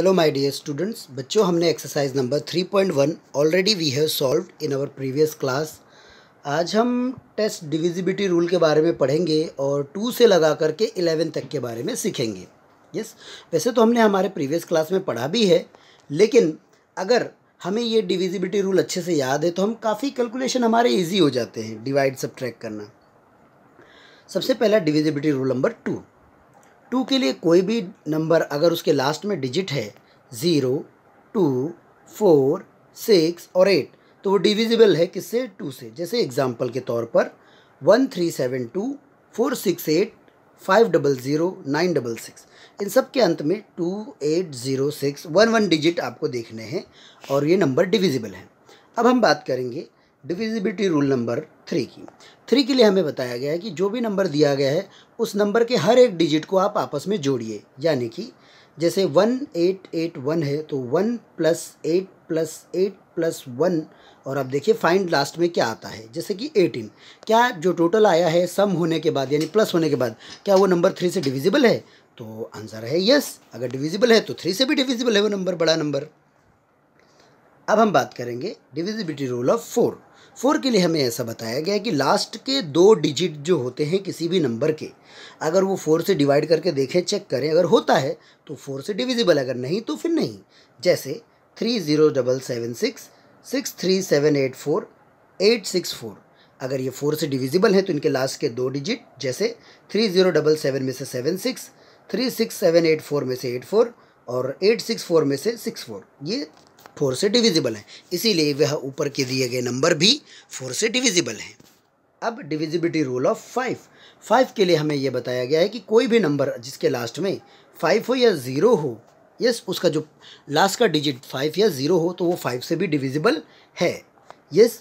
Hello my dear students बच्चों हमने exercise number 3.1 already we have solve in our previous class आज हम test divisibility rule के बारे में पढ़ेंगे और टू से लगा करके इलेवन तक के बारे में सीखेंगे यस yes? वैसे तो हमने हमारे प्रीवियस क्लास में पढ़ा भी है लेकिन अगर हमें ये डिविजिबिलिटी रूल अच्छे से याद है तो हम काफ़ी कैलकुलेशन हमारे ईजी हो जाते हैं डिवाइड सब करना सबसे पहला divisibility rule number two two के लिए कोई भी नंबर अगर उसके लास्ट में डिजिट है ज़ीरो टू फोर सिक्स और एट तो वो डिविजिबल है किससे टू से जैसे एग्जाम्पल के तौर पर one three seven two four six eight five double zero nine double six इन सब के अंत में two eight zero six one one digit आपको देखने हैं और ये नंबर डिविजिबल हैं अब हम बात करेंगे डिविजिबिलिटी रूल नंबर थ्री की थ्री के लिए हमें बताया गया है कि जो भी नंबर दिया गया है उस नंबर के हर एक डिजिट को आप आपस में जोड़िए यानी कि जैसे वन एट एट वन है तो one plus eight plus eight plus one और अब देखिए फाइंड लास्ट में क्या आता है जैसे कि एटीन क्या जो टोटल आया है सम होने के बाद यानी प्लस होने के बाद क्या वो नंबर थ्री से डिविजिबल है तो आंसर है यस अगर डिविजिबल है तो थ्री से भी डिविजिबल है वो नंबर बड़ा नंबर अब हम बात करेंगे divisibility rule of four four के लिए हमें ऐसा बताया गया है कि लास्ट के दो डिजिट जो होते हैं किसी भी नंबर के अगर वो फोर से डिवाइड करके देखें चेक करें अगर होता है तो फोर से डिविजिबल अगर नहीं तो फिर नहीं जैसे three zero double seven six six three seven eight four eight six four अगर ये फोर से डिविजिबल है तो इनके लास्ट के दो डिजिट जैसे थ्री ज़ीरो डबल सेवन में से seven six three six seven eight four में से एट फोर और एट सिक्स फोर में से सिक्स फोर ये फोर से डिविजिबल हैं इसीलिए वह ऊपर के दिए गए नंबर भी फोर से डिविजिबल हैं अब divisibility rule of five five के लिए हमें यह बताया गया है कि कोई भी नंबर जिसके लास्ट में फाइव हो या ज़ीरो हो यस उसका जो लास्ट का डिजिट फाइव या ज़ीरो हो तो वो फाइव से भी डिविजिबल है यस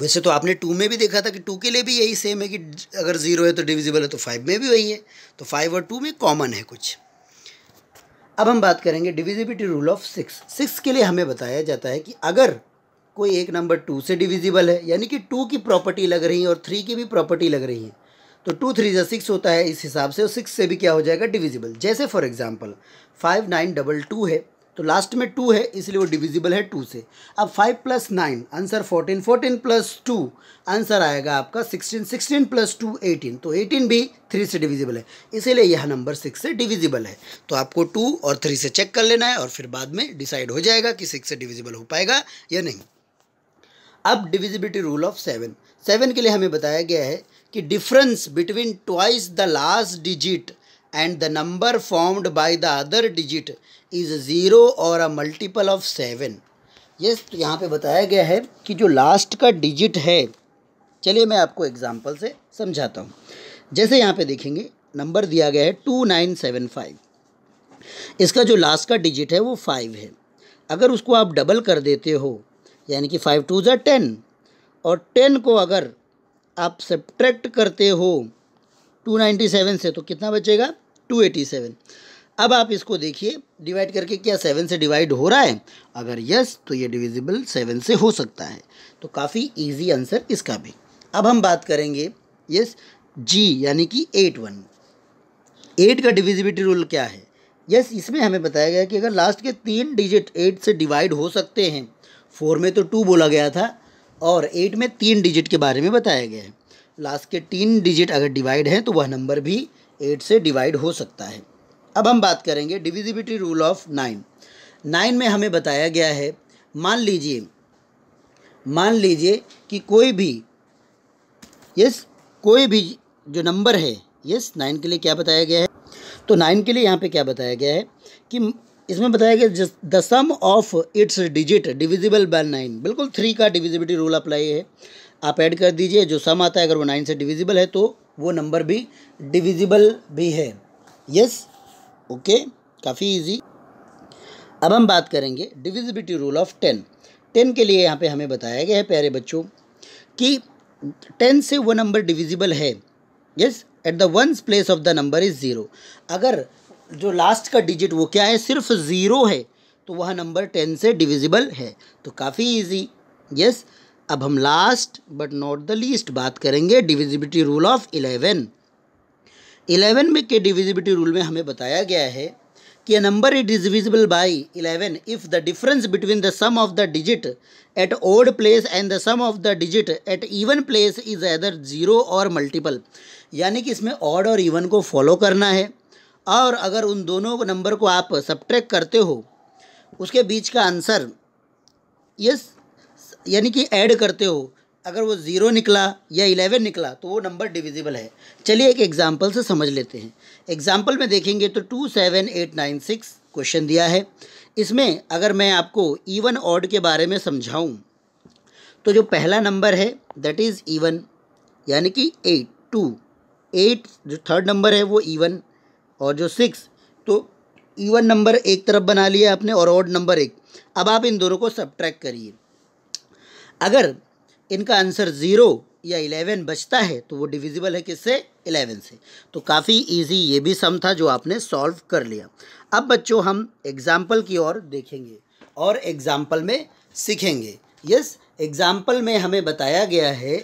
वैसे तो आपने टू में भी देखा था कि टू के लिए भी यही सेम है कि अगर ज़ीरो है तो डिविजिबल है तो फाइव में भी वही है तो फाइव और टू में कॉमन है कुछ अब हम बात करेंगे divisibility rule of six six के लिए हमें बताया जाता है कि अगर कोई एक नंबर टू से डिविजिबल है यानी कि टू की प्रॉपर्टी लग रही है और थ्री की भी प्रॉपर्टी लग रही है तो टू थ्री जो सिक्स होता है इस हिसाब से और सिक्स से भी क्या हो जाएगा डिविजिबल जैसे for example five nine double two है तो लास्ट में टू है इसलिए वो डिविजिबल है टू से अब five plus nine answer fourteen fourteen plus two answer आएगा आपका sixteen sixteen plus two eighteen तो एटीन भी थ्री से डिविजिबल है इसीलिए यह नंबर सिक्स से डिविजिबल है तो आपको टू और थ्री से चेक कर लेना है और फिर बाद में डिसाइड हो जाएगा कि सिक्स से डिविजिबल हो पाएगा या नहीं अब divisibility rule of seven seven के लिए हमें बताया गया है कि difference between twice the last digit and the number formed by the other digit is zero और अ मल्टीपल ऑफ सेवन ये तो यहाँ पे बताया गया है कि जो लास्ट का डिजिट है चलिए मैं आपको एग्ज़ाम्पल से समझाता हूँ जैसे यहाँ पे देखेंगे नंबर दिया गया है टू नाइन सेवन फाइव इसका जो लास्ट का डिजिट है वो फाइव है अगर उसको आप डबल कर देते हो यानी कि फाइव टू ज़ा टेन और टेन को अगर आप सब्ट्रैक्ट करते हो टू नाइन्टी सेवन से तो कितना बचेगा टू एटी सेवन अब आप इसको देखिए डिवाइड करके क्या सेवन से डिवाइड हो रहा है अगर यस तो ये डिविजिबल सेवन से हो सकता है तो काफ़ी इजी आंसर इसका भी अब हम बात करेंगे यस जी यानी कि एट वन एट का डिविजिबिलिटी रूल क्या है यस इसमें हमें बताया गया कि अगर लास्ट के तीन डिजिट एट से डिवाइड हो सकते हैं फोर में तो टू बोला गया था और एट में तीन डिजिट के बारे में बताया गया है लास्ट के तीन डिजिट अगर डिवाइड हैं तो वह नंबर भी एट से डिवाइड हो सकता है अब हम बात करेंगे divisibility rule of nine nine में हमें बताया गया है मान लीजिए मान लीजिए कि कोई भी यस कोई भी जो नंबर है यस नाइन के लिए क्या बताया गया है तो नाइन के लिए यहाँ पे क्या बताया गया है कि इसमें बताया गया the sum of its digit divisible by nine बिल्कुल थ्री का डिविजिबिलिटी रूल अप्लाई है आप ऐड कर दीजिए जो सम आता है अगर वो नाइन से डिविजिबल है तो वो नंबर भी डिविजिबल भी है यस ओके काफ़ी इजी अब हम बात करेंगे divisibility rule of ten ten के लिए यहाँ पे हमें बताया गया है प्यारे बच्चों कि टेन से वो नंबर डिविजिबल है yes at the ones place of the number is zero अगर जो लास्ट का डिजिट वो क्या है सिर्फ ज़ीरो है तो वह नंबर टेन से डिविजिबल है तो काफ़ी ईजी यस yes? अब हम last but not the least बात करेंगे divisibility rule of eleven eleven में के डिविजिबिलिटी रूल में हमें बताया गया है कि number is divisible by eleven if the difference between the sum of the digit at odd place and the sum of the digit at even place is either zero और multiple यानी कि इसमें ऑड और even को follow करना है और अगर उन दोनों नंबर को आप सब्ट्रैक करते हो उसके बीच का आंसर यस यानी कि ऐड करते हो अगर वो ज़ीरो निकला या इलेवन निकला तो वो नंबर डिविजिबल है चलिए एक एग्जाम्पल से समझ लेते हैं एग्जाम्पल में देखेंगे तो two seven eight nine six question दिया है इसमें अगर मैं आपको ईवन ऑड के बारे में समझाऊं तो जो पहला नंबर है दैट इज़ ईवन यानी कि एट टू एट जो थर्ड नंबर है वो ईवन और जो सिक्स तो ईवन नंबर एक तरफ बना लिया आपने और ऑड नंबर एक अब आप इन दोनों को सब्ट्रैक्ट करिए अगर इनका आंसर ज़ीरो या इलेवन बचता है तो वो डिविजिबल है किससे इलेवन से तो काफ़ी इजी ये भी सम था जो आपने सॉल्व कर लिया अब बच्चों हम एग्ज़ाम्पल की ओर देखेंगे और एग्ज़ाम्पल में सीखेंगे यस एग्ज़ाम्पल में हमें बताया गया है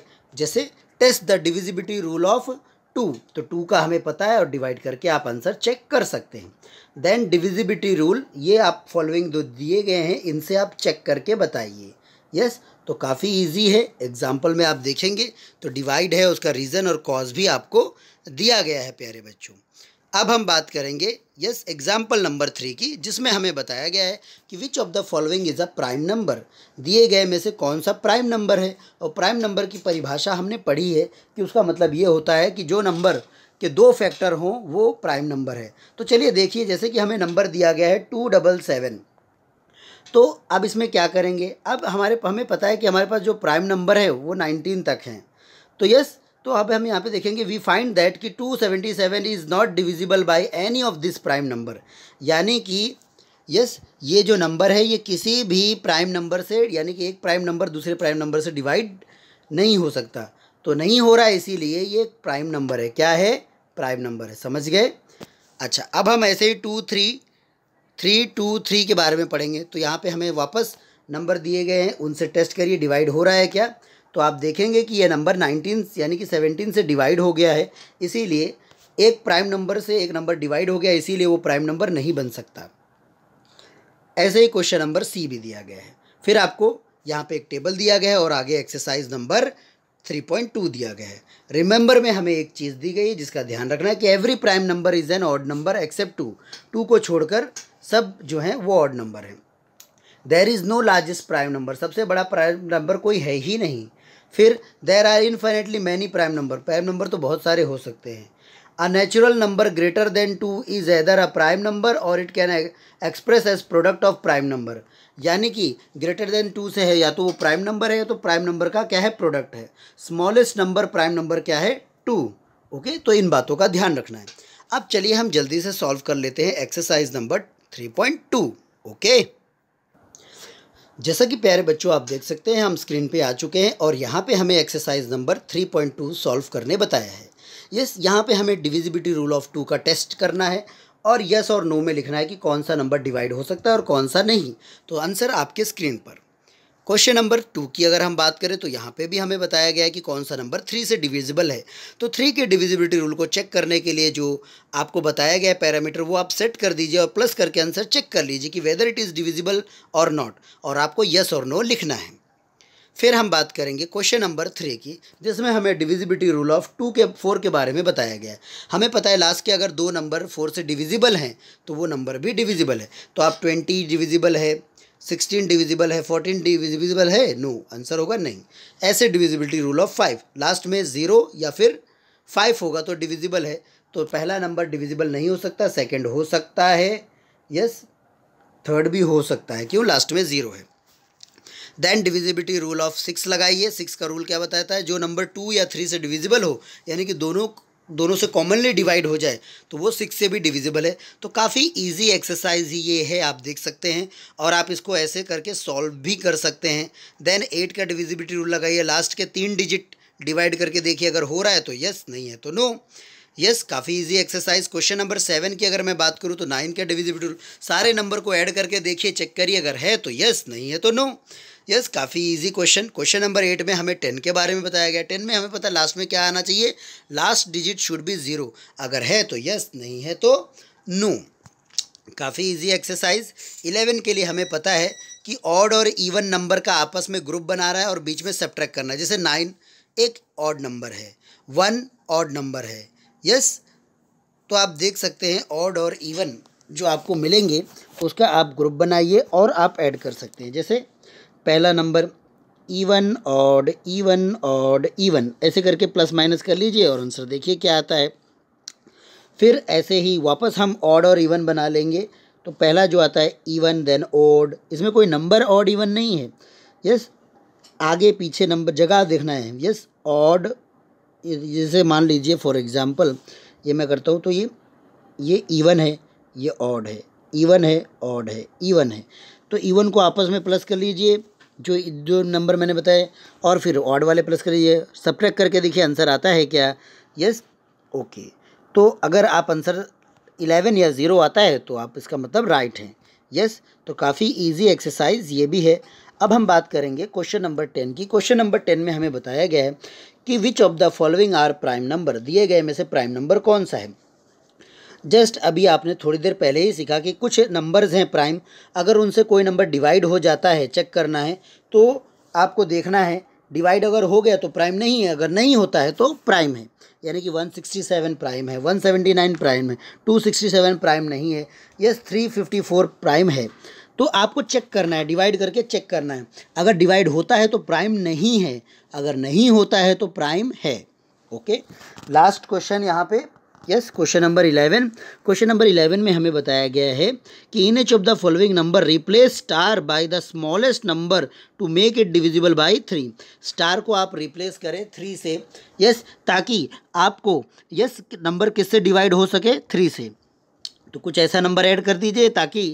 जैसे test the divisibility rule of two तो टू का हमें पता है और डिवाइड करके आप आंसर चेक कर सकते हैं देन डिविजिबिलिटी रूल ये आप फॉलोइंग दिए गए हैं इनसे आप चेक करके बताइए यस तो काफ़ी इजी है एग्जाम्पल में आप देखेंगे तो डिवाइड है उसका रीज़न और कॉज भी आपको दिया गया है प्यारे बच्चों अब हम बात करेंगे यस एग्जाम्पल नंबर थ्री की जिसमें हमें बताया गया है कि which of the following is a prime number दिए गए में से कौन सा प्राइम नंबर है और प्राइम नंबर की परिभाषा हमने पढ़ी है कि उसका मतलब ये होता है कि जो नंबर के दो फैक्टर हों वो प्राइम नंबर है तो चलिए देखिए जैसे कि हमें नंबर दिया गया है टू डबल सेवन तो अब इसमें क्या करेंगे अब हमारे हमें पता है कि हमारे पास जो प्राइम नंबर है वो नाइनटीन तक हैं तो यस तो अब हम यहाँ पे देखेंगे वी फाइंड दैट कि 277 is not divisible by any of this prime number यानी कि यस ये जो नंबर है ये किसी भी प्राइम नंबर से यानी कि एक प्राइम नंबर दूसरे प्राइम नंबर से डिवाइड नहीं हो सकता तो नहीं हो रहा है इसीलिए ये प्राइम नंबर है क्या है प्राइम नंबर है समझ गए अच्छा अब हम ऐसे ही two three three two three के बारे में पढ़ेंगे तो यहाँ पे हमें वापस नंबर दिए गए हैं उनसे टेस्ट करिए डिवाइड हो रहा है क्या तो आप देखेंगे कि यह नंबर नाइनटीन यानी कि सेवनटीन से डिवाइड हो गया है इसीलिए एक प्राइम नंबर से एक नंबर डिवाइड हो गया इसीलिए वो प्राइम नंबर नहीं बन सकता ऐसे ही क्वेश्चन नंबर सी भी दिया गया है फिर आपको यहाँ पे एक टेबल दिया गया है और आगे exercise number three point two दिया गया है रिमेंबर में हमें एक चीज़ दी गई है जिसका ध्यान रखना है कि every prime number is an odd number except two two को छोड़कर सब जो हैं वो ऑड नंबर हैं there is no largest prime number सबसे बड़ा प्राइम नंबर कोई है ही नहीं फिर there are infinitely many prime number prime number तो बहुत सारे हो सकते हैं a natural number greater than two is either a prime number और it can express as product of prime number यानी कि ग्रेटर देन टू से है या तो वो प्राइम नंबर है या तो प्राइम नंबर का क्या है प्रोडक्ट है स्मॉलेस्ट नंबर प्राइम नंबर क्या है टू ओके okay? तो इन बातों का ध्यान रखना है अब चलिए हम जल्दी से सॉल्व कर लेते हैं एक्सरसाइज नंबर 3.2 ओके जैसा कि प्यारे बच्चों आप देख सकते हैं हम स्क्रीन पे आ चुके हैं और यहाँ पे हमें एक्सरसाइज नंबर 3.2 सॉल्व करने बताया है ये यहाँ पे हमें डिविजिबिलिटी रूल ऑफ टू का टेस्ट करना है और यस और नो में लिखना है कि कौन सा नंबर डिवाइड हो सकता है और कौन सा नहीं तो आंसर आपके स्क्रीन पर क्वेश्चन नंबर टू की अगर हम बात करें तो यहाँ पे भी हमें बताया गया है कि कौन सा नंबर थ्री से डिविजिबल है तो थ्री के डिविजिबिलिटी रूल को चेक करने के लिए जो आपको बताया गया पैरामीटर वो आप सेट कर दीजिए और प्लस करके आंसर चेक कर लीजिए कि वेदर इट इज़ डिविजिबल और नॉट और आपको यस और नो लिखना है फिर हम बात करेंगे क्वेश्चन नंबर थ्री की जिसमें हमें डिविजिबिलिटी रूल ऑफ टू के फोर के बारे में बताया गया है हमें पता है लास्ट के अगर दो नंबर फोर से डिविजिबल हैं तो वो नंबर भी डिविजिबल है तो आप ट्वेंटी डिविजिबल है सिक्सटीन डिविजिबल है फोर्टीन डिविजिबल है नो आंसर होगा नहीं ऐसे divisibility rule of five last में ज़ीरो या फिर फाइव होगा तो डिविजिबल है तो पहला नंबर डिविजिबल नहीं हो सकता सेकंड हो सकता है यस थर्ड भी हो सकता है क्यों लास्ट में ज़ीरो है then divisibility rule of six लगाइए सिक्स का रूल क्या बताता है जो नंबर टू या थ्री से डिविजिबल हो यानी कि दोनों दोनों से कॉमनली डिवाइड हो जाए तो वो सिक्स से भी डिविजिबल है तो काफ़ी इजी एक्सरसाइज ये है आप देख सकते हैं और आप इसको ऐसे करके सॉल्व भी कर सकते हैं देन एट का डिविजिबिलिटी रूल लगाइए लास्ट के तीन डिजिट डिवाइड करके देखिए अगर हो रहा है तो यस नहीं है तो नो यस काफ़ी easy exercise question number seven की अगर मैं बात करूँ तो नाइन का डिविजिबिलिटी रूल सारे नंबर को ऐड करके देखिए चेक करिए अगर है तो यस नहीं है तो नो यस काफ़ी easy question question number eight में हमें टेन के बारे में बताया गया टेन में हमें पता लास्ट में क्या आना चाहिए last digit should be zero अगर है तो यस नहीं है तो नो काफ़ी इजी एक्सरसाइज इलेवन के लिए हमें पता है कि ऑड और इवन नंबर का आपस में ग्रुप बना रहा है और बीच में सब्ट्रैक्ट करना है जैसे नाइन एक ऑड नंबर है वन ऑड नंबर है यस तो आप देख सकते हैं ऑड और इवन जो आपको मिलेंगे उसका आप ग्रुप बनाइए और आप ऐड कर सकते हैं जैसे पहला number even odd even odd even ऐसे करके प्लस माइनस कर लीजिए और आंसर देखिए क्या आता है फिर ऐसे ही वापस हम ऑड और इवन बना लेंगे तो पहला जो आता है इवन देन ओड इसमें कोई नंबर ऑड इवन नहीं है यस आगे पीछे नंबर जगह देखना है यस ऑड जैसे मान लीजिए फॉर एग्ज़ाम्पल ये मैं करता हूँ तो ये ये इवन है ये ऑड है इवन है ऑड है इवन है तो इवन को आपस में प्लस कर लीजिए जो जो नंबर मैंने बताए और फिर ऑड वाले प्लस करिए सब्ट्रैक करके देखिए आंसर आता है क्या यस ओके तो अगर आप आंसर इलेवन या ज़ीरो आता है तो आप इसका मतलब राइट हैं यस तो काफ़ी इजी एक्सरसाइज ये भी है अब हम बात करेंगे क्वेश्चन नंबर टेन की क्वेश्चन नंबर टेन में हमें बताया गया है कि which of the following are prime number दिए गए में से प्राइम नंबर कौन सा है जस्ट अभी आपने थोड़ी देर पहले ही सीखा कि कुछ नंबर्स हैं प्राइम अगर उनसे कोई नंबर डिवाइड हो जाता है चेक करना है तो आपको देखना है डिवाइड अगर हो गया तो प्राइम नहीं है अगर नहीं होता है तो प्राइम है यानी कि 167 प्राइम है 179 प्राइम है 267 प्राइम नहीं है यस 354 प्राइम है तो आपको चेक करना है डिवाइड करके चेक करना है अगर डिवाइड होता है तो प्राइम नहीं है अगर नहीं होता है तो प्राइम है ओके लास्ट क्वेश्चन यहाँ पे yes question number eleven question number eleven में हमें बताया गया है कि in each of the following number replace star by the smallest number to make it divisible by three star को आप रिप्लेस करें थ्री से यस ताकि आपको यस नंबर किससे डिवाइड हो सके थ्री से तो कुछ ऐसा नंबर ऐड कर दीजिए ताकि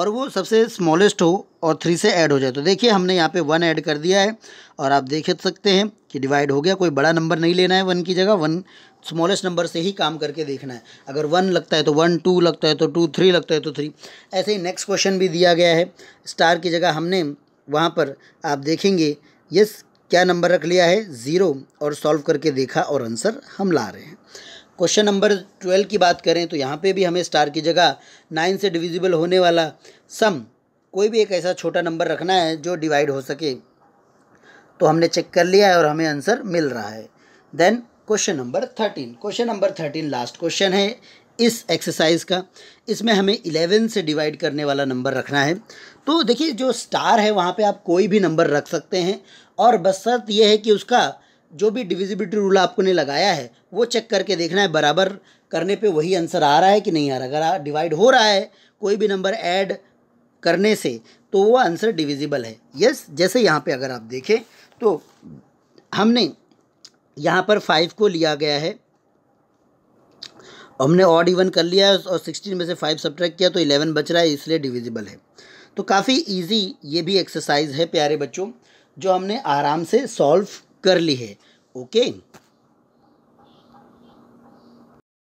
और वो सबसे स्मॉलेस्ट हो और थ्री से ऐड हो जाए तो देखिए हमने यहाँ पे वन ऐड कर दिया है और आप देख सकते हैं कि डिवाइड हो गया कोई बड़ा नंबर नहीं लेना है वन की जगह वन स्मॉलेस्ट नंबर से ही काम करके देखना है अगर वन लगता है तो वन टू लगता है तो टू थ्री लगता है तो थ्री ऐसे ही नेक्स्ट क्वेश्चन भी दिया गया है स्टार की जगह हमने वहाँ पर आप देखेंगे यस क्या नंबर रख लिया है ज़ीरो और सॉल्व करके देखा और आंसर हम ला रहे हैं क्वेश्चन नंबर ट्वेल्व की बात करें तो यहाँ पे भी हमें स्टार की जगह नाइन से डिविजिबल होने वाला सम कोई भी एक ऐसा छोटा नंबर रखना है जो डिवाइड हो सके तो हमने चेक कर लिया है और हमें आंसर मिल रहा है then question number thirteen question number thirteen last question है इस एक्सरसाइज का इसमें हमें इलेवन से डिवाइड करने वाला नंबर रखना है तो देखिए जो स्टार है वहाँ पे आप कोई भी नंबर रख सकते हैं और बस शर्त यह है कि उसका जो भी डिविजिबिलिटी रूल आपको ने लगाया है वो चेक करके देखना है बराबर करने पे वही आंसर आ रहा है कि नहीं आ रहा अगर डिवाइड हो रहा है कोई भी नंबर ऐड करने से तो वो आंसर डिविजिबल है यस जैसे यहाँ पे अगर आप देखें तो हमने यहाँ पर फाइव को लिया गया है हमने ऑड इवन कर लिया और सिक्सटीन में से फाइव सब्ट्रैक्ट किया तो इलेवन बच रहा है इसलिए डिविजिबल है तो काफ़ी इजी ये भी एक्सरसाइज है प्यारे बच्चों जो हमने आराम से सॉल्व कर ली है ओके